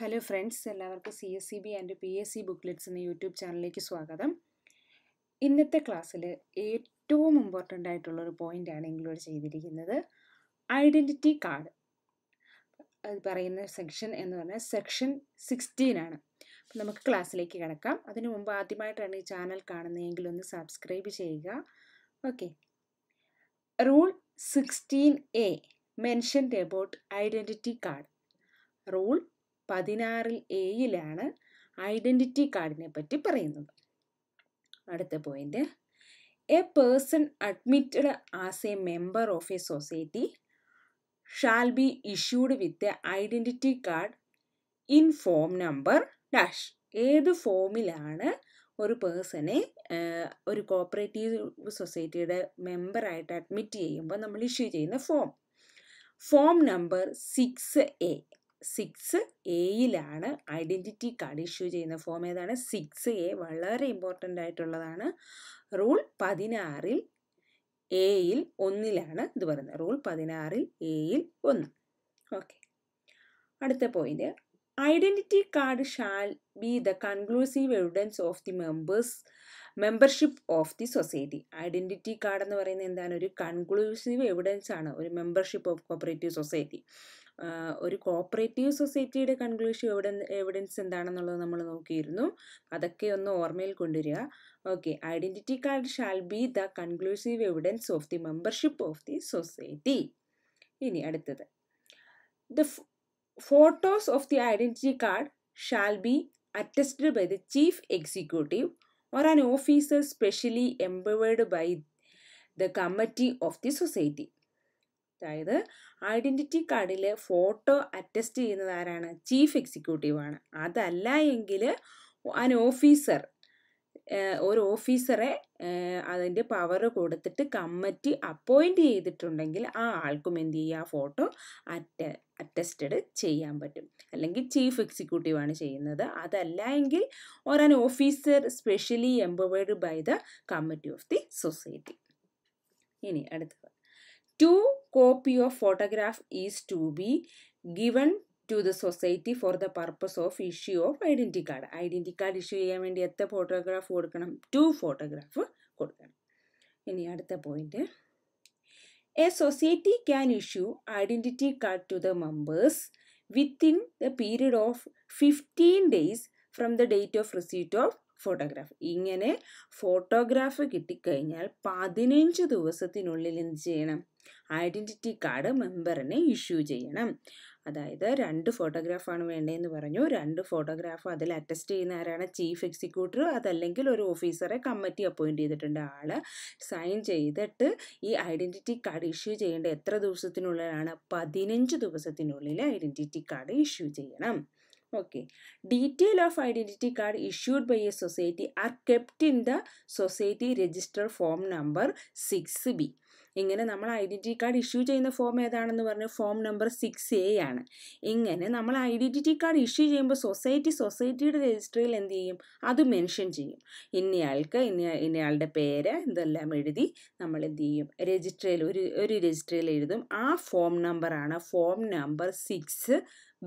Hello friends എല്ലാവർക്കും C S C B and P S C booklets എന്ന YouTube ചാനലിലേക്ക് സ്വാഗതം ഇന്നത്തെ ക്ലാസ്സിൽ ഏറ്റവും ഇമ്പോർട്ടൻ്റ് ആയിട്ടുള്ളൊരു പോയിൻ്റാണ് ഇൻക്ലൂഡ് ചെയ്തിരിക്കുന്നത് ഐഡൻറ്റിറ്റി കാർഡ് അത് പറയുന്ന സെക്ഷൻ എന്ന് പറഞ്ഞാൽ സെക്ഷൻ സിക്സ്റ്റീൻ ആണ് അപ്പം നമുക്ക് ക്ലാസ്സിലേക്ക് കിടക്കാം അതിനു മുമ്പ് ആദ്യമായിട്ടാണ് ഈ ചാനൽ കാണുന്നതെങ്കിൽ ഒന്ന് സബ്സ്ക്രൈബ് ചെയ്യുക okay rule sixteen A mentioned about identity card rule പതിനാറിൽ എയിലാണ് ഐഡൻറ്റിറ്റി കാർഡിനെ പറ്റി പറയുന്നത് അടുത്ത point a person admitted as a member of a society shall be issued with identity card in form number dash ഏത് ഫോമിലാണ് ഒരു പേഴ്സണെ ഒരു കോപ്പറേറ്റീവ് സൊസൈറ്റിയുടെ മെമ്പറായിട്ട് അഡ്മിറ്റ് ചെയ്യുമ്പോൾ നമ്മൾ ഇഷ്യൂ ചെയ്യുന്ന form form number six A six എയിലാണ് ഐഡൻറ്റിറ്റി കാർഡ് ഇഷ്യൂ ചെയ്യുന്ന ഫോം ഏതാണ് സിക്സ് എ വളരെ ഇമ്പോർട്ടൻ്റ് ആയിട്ടുള്ളതാണ് റൂൾ പതിനാറിൽ എയിൽ ഒന്നിലാണ് ഇത് പറയുന്നത് റൂൾ പതിനാറിൽ എയിൽ ഒന്ന് ഓക്കെ അടുത്ത point identity card shall be the conclusive evidence of the members membership of the society identity card എന്ന് പറയുന്നത് എന്താണ് ഒരു കൺക്ലൂസീവ് എവിഡൻസ് ആണ് ഒരു മെമ്പർഷിപ്പ് ഓഫ് കോപ്പറേറ്റീവ് സൊസൈറ്റി ഒരു കോപ്പറേറ്റീവ് സൊസൈറ്റിയുടെ കൺക്ലൂഷൻ എവിടെ എവിഡൻസ് എന്താണെന്നുള്ളത് നമ്മൾ നോക്കിയിരുന്നു അതൊക്കെ ഒന്ന് ഓർമ്മയിൽ കൊണ്ടുവരിക okay identity card shall be the conclusive evidence of the membership of the society ഇനി അടുത്തത് the photos of the identity card shall B attested by the chief executive or an officer specially empowered by the committee of the society അതായത് identity കാർഡിൽ photo attest ചെയ്യുന്നത് ആരാണ് chief executive ആണ് അതല്ല എങ്കിൽ അൻ ഓഫീസർ ഒരു ഓഫീസറെ അതിൻ്റെ പവർ കൊടുത്തിട്ട് കമ്മിറ്റി അപ്പോയിൻ്റ് ചെയ്തിട്ടുണ്ടെങ്കിൽ ആ ആൾക്കും എന്ത് ചെയ്യുക ആ ഫോട്ടോ അറ്റ അറ്റസ്റ്റഡ് ചെയ്യാൻ പറ്റും അല്ലെങ്കിൽ ചീഫ് എക്സിക്യൂട്ടീവ് ആണ് ചെയ്യുന്നത് അതല്ല എങ്കിൽ or an an officer specially empowered by the committee of the society ഇനി അടുത്തത് two copy of photograph is to be given to the society for the purpose of issue of identity card identity card issue ചെയ്യാൻ വേണ്ടി എത്ര photograph കൊടുക്കണം to photograph കൊടുക്കണം ഇനി അടുത്ത point a society can issue identity card to the members within the period of fifteen days from the date of receipt of photograph ഇങ്ങനെ photograph കിട്ടിക്കഴിഞ്ഞാൽ പതിനഞ്ച് ദിവസത്തിനുള്ളിൽ എന്ത് ചെയ്യണം ഐഡൻറ്റിറ്റി കാർഡ് മെമ്പറിനെ ഇഷ്യൂ ചെയ്യണം അതായത് രണ്ട് ഫോട്ടോഗ്രാഫാണ് വേണ്ടതെന്ന് പറഞ്ഞു രണ്ട് ഫോട്ടോഗ്രാഫ് അതിൽ അറ്റസ്റ്റ് ചെയ്യുന്ന ആരാണ് ചീഫ് എക്സിക്യൂട്ടീവ് അതല്ലെങ്കിൽ ഒരു ഓഫീസറെ കമ്മിറ്റി അപ്പോയിൻറ്റ് ചെയ്തിട്ടുണ്ട് ആൾ സൈൻ ചെയ്തിട്ട് ഈ ഐഡൻറ്റിറ്റി കാർഡ് ഇഷ്യൂ ചെയ്യേണ്ട എത്ര ദിവസത്തിനുള്ളിലാണ് പതിനഞ്ച് ദിവസത്തിനുള്ളിൽ ഐഡൻറ്റിറ്റി കാർഡ് ഇഷ്യൂ ചെയ്യണം Okay. Detail of identity card issued by a society are kept in the society register form number 6B. ഇങ്ങനെ നമ്മൾ ഐഡൻറ്റിറ്റി കാർഡ് ഇഷ്യൂ ചെയ്യുന്ന ഫോം ഏതാണെന്ന് പറഞ്ഞാൽ ഫോം നമ്പർ സിക്സ് എ ആണ് ഇങ്ങനെ നമ്മൾ ഐഡൻറ്റിറ്റി കാർഡ് ഇഷ്യൂ ചെയ്യുമ്പോൾ സൊസൈറ്റി സൊസൈറ്റിയുടെ രജിസ്ട്രിയിൽ എന്ത് ചെയ്യും അത് മെൻഷൻ ചെയ്യും ഇന്നയാൾക്ക് ഇന്ന ഇന്നയാളുടെ പേര് ഇതെല്ലാം എഴുതി നമ്മൾ എന്ത് ചെയ്യും രജിസ്ട്രിയിൽ ഒരു ഒരു രജിസ്ട്രിയിൽ എഴുതും ആ ഫോം നമ്പറാണ് form number six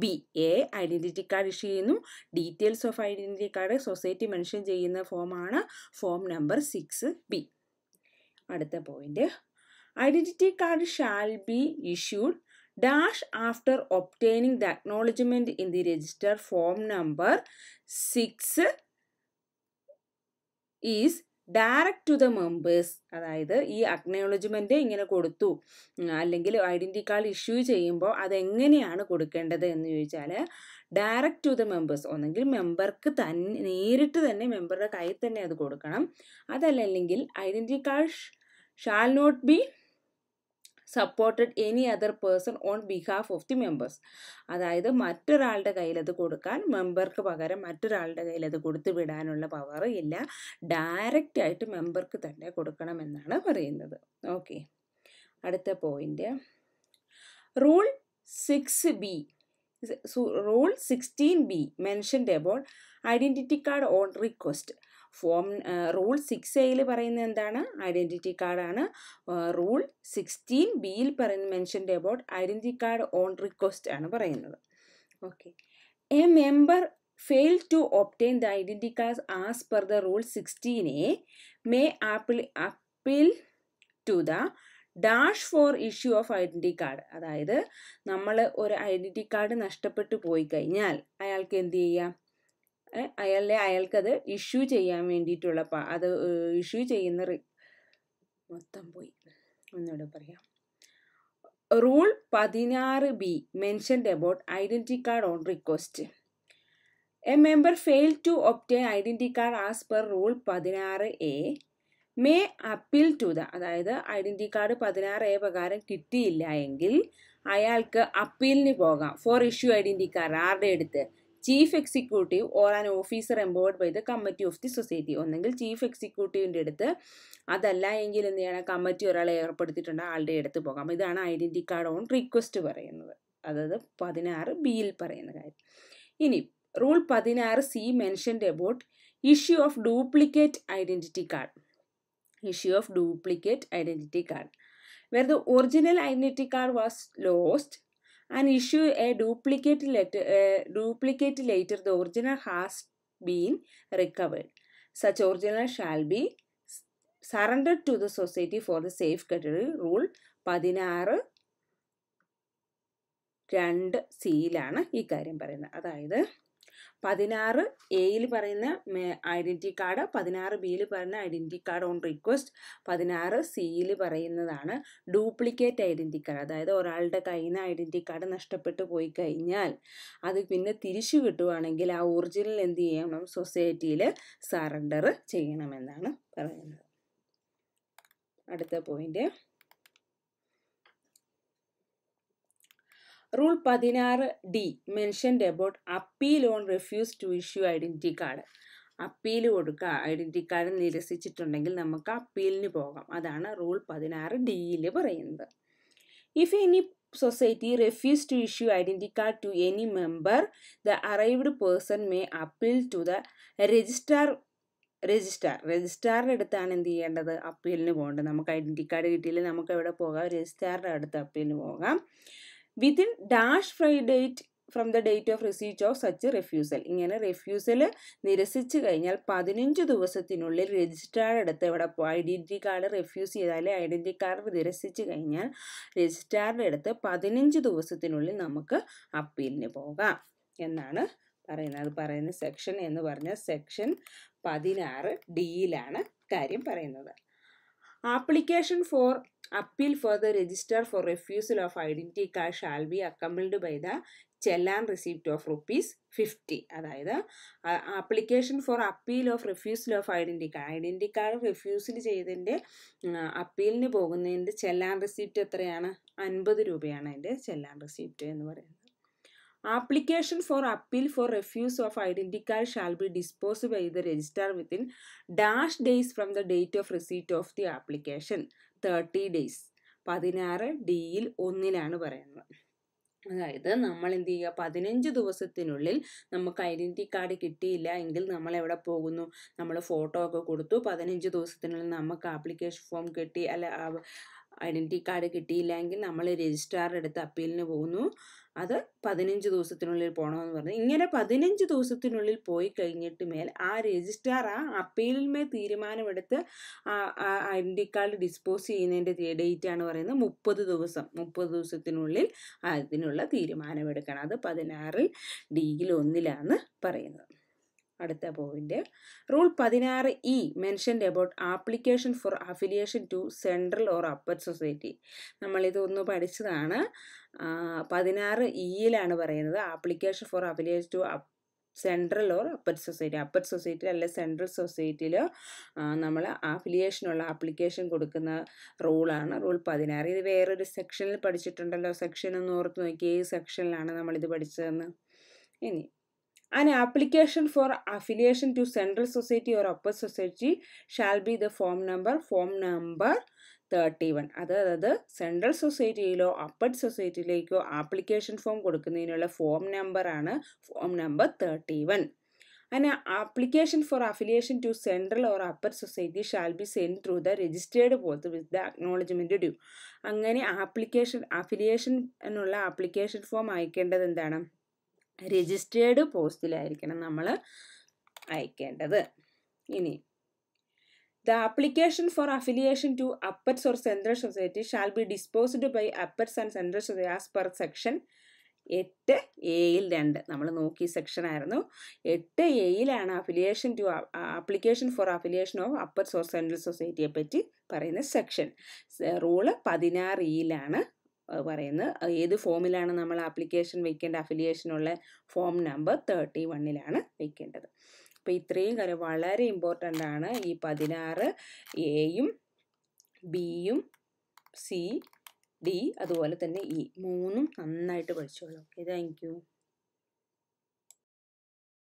B A identity card issue ചെയ്യുന്നു details of identity card society mention ചെയ്യുന്ന ഫോമാണ് ഫോം നമ്പർ സിക്സ് ബി അടുത്ത point identity card shall be issued dash after obtaining the acknowledgement in the register form number six is direct to the members അതായത് ഈ acknowledgement ഇങ്ങനെ കൊടുത്തു അല്ലെങ്കിൽ identity card issue ചെയ്യുമ്പോൾ അതെങ്ങനെയാണ് കൊടുക്കേണ്ടത് എന്ന് ചോദിച്ചാൽ ഡയറക്റ്റ് ടു ദ മെമ്പേഴ്സ് ഒന്നെങ്കിൽ മെമ്പർക്ക് തന്നെ നേരിട്ട് തന്നെ മെമ്പറുടെ കയ്യിൽ തന്നെ അത് കൊടുക്കണം അതല്ലെങ്കിൽ identity card shall not be supported any other person on behalf of the members അതായത് മറ്റൊരാളുടെ കയ്യിൽ അത് കൊടുക്കാൻ മെമ്പർക്ക് പകരം മറ്റൊരാളുടെ കയ്യിൽ അത് കൊടുത്തു വിടാനുള്ള പവർ ഇല്ല ഡയറക്റ്റ് ആയിട്ട് മെമ്പർക്ക് തന്നെ കൊടുക്കണമെന്നാണ് പറയുന്നത് ഓക്കെ അടുത്ത point rule six B rule sixteen B mentioned about identity card on request form rule six എയിൽ പറയുന്നത് എന്താണ് ഐഡൻറ്റിറ്റി കാർഡാണ് റൂൾ സിക്സ്റ്റീൻ ബിയിൽ പറയുന്ന mentioned about identity card on request ആണ് പറയുന്നത് okay a member fail to obtain the identity card as per the rule sixteen A may apple appeal to the dash for issue of identity card അതായത് നമ്മൾ ഒരു identity card നഷ്ടപ്പെട്ടു പോയി കഴിഞ്ഞാൽ അയാൾക്ക് എന്ത് ചെയ്യാം അയാളെ അയാൾക്കത് ഇഷ്യൂ ചെയ്യാൻ വേണ്ടിയിട്ടുള്ള അത് ഇഷ്യൂ ചെയ്യുന്ന മൊത്തം പോയി ഒന്നുകൂടെ പറയാം റൂൾ പതിനാറ് B mentioned about identity card on request a member fail to obtain identity card as per rule പതിനാറ് A may appeal to the അതായത് ഐഡൻറ്റി കാർഡ് പതിനാറ് എ പ്രകാരം കിട്ടിയില്ല എങ്കിൽ അയാൾക്ക് അപ്പീലിന് പോകാം ഫോർ ഇഷ്യൂ ഐഡൻറ്റി കാർഡ് ആരുടെ അടുത്ത് chief executive or an officer empowered by the committee of the society ഒന്നെങ്കിൽ ചീഫ് എക്സിക്യൂട്ടീവിൻ്റെ അടുത്ത് അതല്ല എങ്കിൽ എന്ത് ചെയ്യണം കമ്മിറ്റി ഒരാളെ ഏർപ്പെടുത്തിയിട്ടുണ്ട് ആളുടെ അടുത്ത് പോകാം ഇതാണ് ഐഡൻറ്റി കാർഡ് ഓൺ റിക്വസ്റ്റ് പറയുന്നത് അതായത് പതിനാറ് ബിയിൽ പറയുന്ന കാര്യം ഇനി റൂൾ പതിനാറ് C mentioned about issue of duplicate identity card issue of duplicate identity card where the original identity card was lost and issue a duplicate letter duplicate later the original has been recovered such original shall be surrender to the society for the safe കട്ടറി rule പതിനാറ് രണ്ട് സിയിലാണ് ഈ കാര്യം പറയുന്നത് അതായത് പതിനാറ് എയിൽ പറയുന്ന ഐഡൻറ്റി കാർഡ് പതിനാറ് ബിയിൽ പറയുന്ന ഐഡൻറ്റി കാർഡ് ഓൺ റിക്വസ്റ്റ് പതിനാറ് സിയിൽ പറയുന്നതാണ് ഡ്യൂപ്ലിക്കേറ്റ് ഐഡൻറ്റി കാർഡ് അതായത് ഒരാളുടെ കയ്യിൽ നിന്ന് ഐഡൻറ്റി കാർഡ് നഷ്ടപ്പെട്ടു പോയി കഴിഞ്ഞാൽ അത് പിന്നെ തിരിച്ചു കിട്ടുവാണെങ്കിൽ ആ ഒറിജിനൽ എന്ത് ചെയ്യണം സൊസൈറ്റിയിൽ സറണ്ടർ ചെയ്യണമെന്നാണ് പറയുന്നത് അടുത്ത പോയിന്റ് റൂൾ പതിനാറ് D mentioned about appeal on refuse to issue identity card appeal കൊടുക്കുക ഐഡൻറ്റി കാർഡ് നിരസിച്ചിട്ടുണ്ടെങ്കിൽ നമുക്ക് അപ്പീലിന് പോകാം അതാണ് റൂൾ പതിനാറ് ഡിയിൽ പറയുന്നത് if any society refuse to issue identity card to any member the aggrieved person may appeal to the registrar registrar രജിസ്ട്രാറിൻ്റെ അടുത്താണ് എന്ത് ചെയ്യേണ്ടത് അപ്പീലിന് പോകേണ്ടത് നമുക്ക് ഐഡൻറ്റി കാർഡ് കിട്ടിയില്ല നമുക്ക് എവിടെ പോകാം രജിസ്ട്രാറിൻ്റെ അടുത്ത് അപ്പീലിന് പോകാം വിത്തിൻ ഡാഷ് ഫ്രൈ date from the date of receipt of such refusal ഇങ്ങനെ റെഫ്യൂസൽ നിരസിച്ച് കഴിഞ്ഞാൽ പതിനഞ്ച് ദിവസത്തിനുള്ളിൽ രജിസ്ട്രാർ എടുത്ത് ഇവിടെ ഐഡൻറ്റി കാർഡ് റെഫ്യൂസ് ചെയ്താൽ ഐഡൻറ്റി കാർഡ് നിരസിച്ച് കഴിഞ്ഞാൽ രജിസ്ട്രാറിൻ്റെ അടുത്ത് പതിനഞ്ച് ദിവസത്തിനുള്ളിൽ നമുക്ക് അപ്പീലിന് പോകാം എന്നാണ് പറയുന്നത് അത് പറയുന്ന സെക്ഷൻ എന്ന് പറഞ്ഞാൽ സെക്ഷൻ പതിനാറ് ഡിയിലാണ് കാര്യം പറയുന്നത് application for appeal for the register for refusal of identity card shall be accompanied by the challan receipt of rupees fifty അതായത് application for appeal of refusal of identity card identity card refusal ചെയ്തതിൻ്റെ അപ്പീലിന് പോകുന്നതിൻ്റെ ചെല്ലാൻ receipt എത്രയാണ് അൻപത് രൂപയാണ് അതിൻ്റെ ചെല്ലാൻ റിസീപ്റ്റ് എന്ന് പറയുന്നത് application for appeal for refuse of identity card shall be dispose by the registrar within dash days from the date of receipt of the application thirty days പതിനാറ് ഡിയിൽ ഒന്നിലാണ് പറയുന്നത് അതായത് നമ്മൾ എന്ത് ചെയ്യുക പതിനഞ്ച് ദിവസത്തിനുള്ളിൽ നമുക്ക് ഐഡൻറ്റി കാർഡ് കിട്ടിയില്ല എങ്കിൽ നമ്മൾ എവിടെ പോകുന്നു നമ്മൾ ഫോട്ടോ ഒക്കെ കൊടുത്തു പതിനഞ്ച് ദിവസത്തിനുള്ളിൽ നമുക്ക് ആപ്ലിക്കേഷൻ ഫോം കിട്ടി അല്ല ഐഡൻറ്റി കാർഡ് കിട്ടിയില്ലെങ്കിൽ നമ്മൾ രജിസ്ട്രാറെടുത്ത് അപ്പീലിന് പോകുന്നു അത് പതിനഞ്ച് ദിവസത്തിനുള്ളിൽ പോകണമെന്ന് പറഞ്ഞു ഇങ്ങനെ പതിനഞ്ച് ദിവസത്തിനുള്ളിൽ പോയി കഴിഞ്ഞിട്ട് മേൽ ആ രജിസ്ട്രാർ ആ അപ്പീലിന്മേൽ തീരുമാനമെടുത്ത് ആ ഐഡൻറ്റി കാർഡ് ഡിസ്പോസ് ചെയ്യുന്നതിൻ്റെ ഡേറ്റാണ് പറയുന്നത് മുപ്പത് ദിവസം മുപ്പത് ദിവസത്തിനുള്ളിൽ അതിനുള്ള തീരുമാനമെടുക്കണം അത് പതിനാറിൽ ഡിയിൽ ഒന്നിലാണ് പറയുന്നത് അടുത്ത പോയിന്റ് റൂൾ പതിനാറ് E mentioned about application for affiliation to central or upper society നമ്മളിതൊന്ന് ഒന്ന് പഠിച്ചതാണ് പതിനാറ് ഇയിലാണ് e പറയുന്നത് application for affiliate to central or upper society upper society അല്ലെ സെൻട്രൽ സൊസൈറ്റിയിൽ നമ്മൾ അഫിലിയേഷനുള്ള ആപ്ലിക്കേഷൻ കൊടുക്കുന്ന റൂളാണ് റൂൾ പതിനാറ് ഇത് വേറൊരു സെക്ഷനിൽ പഠിച്ചിട്ടുണ്ടല്ലോ സെക്ഷൻ ഒന്ന് ഓർത്ത് നോക്കി ഏത് സെക്ഷനിലാണ് നമ്മളിത് പഠിച്ചതെന്ന് ഇനി An application for affiliation to Central Society or Upper Society shall be the form number, form number thirty one അതായത് സെൻട്രൽ സൊസൈറ്റിയിലോ അപ്പർ സൊസൈറ്റിയിലേക്കോ ആപ്ലിക്കേഷൻ ഫോം കൊടുക്കുന്നതിനുള്ള ഫോം നമ്പറാണ് ഫോം നമ്പർ തേർട്ടി വൺ അതിന് application for affiliation to central or upper society shall be send through the registered post with the acknowledgement due അങ്ങനെ application affiliation എന്നുള്ള application form അയക്കേണ്ടത് എന്താണ് registered പോസ്റ്റിലായിരിക്കണം നമ്മൾ അയക്കേണ്ടത് ഇനി the application for affiliation to apex or central society shall be disposed by apex and central society as per section എട്ട് എയിൽ രണ്ട് നമ്മൾ നോക്കി സെക്ഷൻ ആയിരുന്നു എട്ട് എയിലാണ് affiliation to application for affiliation of upper or central സൊസൈറ്റിയെ പറ്റി പറയുന്ന സെക്ഷൻ റൂള് പതിനാറ് ഇയിലാണ് പറയുന്നത് ഏത് ഫോമിലാണ് നമ്മൾ ആപ്ലിക്കേഷൻ വയ്ക്കേണ്ട അഫിലിയേഷനുള്ള ഫോം നമ്പർ തേർട്ടി വണ്ണിലാണ് വയ്ക്കേണ്ടത് അപ്പോൾ ഇത്രയും കാര്യം വളരെ ഇമ്പോർട്ടൻ്റ് ആണ് ഈ പതിനാറ് എയും ബിയും സി ഡി അതുപോലെ തന്നെ ഇ e. മൂന്നും നന്നായിട്ട് പഠിച്ചോളൂ ഓക്കെ താങ്ക് യു